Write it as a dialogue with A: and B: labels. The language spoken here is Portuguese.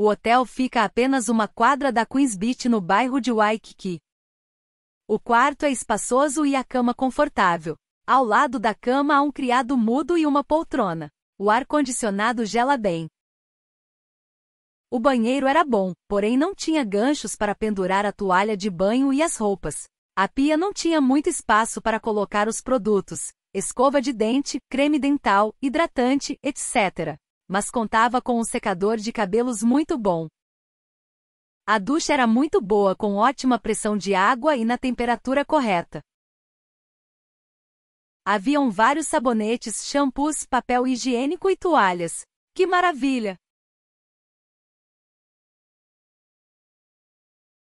A: O hotel fica a
B: apenas uma quadra da Queens Beach no bairro de Waikiki. O quarto é espaçoso e a cama confortável. Ao lado da cama há um criado mudo e uma poltrona. O ar-condicionado gela bem. O banheiro era bom, porém não tinha ganchos para pendurar a toalha de banho e as roupas. A pia não tinha muito espaço para colocar os produtos, escova de dente, creme dental, hidratante, etc mas contava com um secador de cabelos muito bom. A ducha era muito boa com ótima pressão de água e na temperatura correta. Haviam vários sabonetes, shampoos, papel
A: higiênico e toalhas. Que maravilha!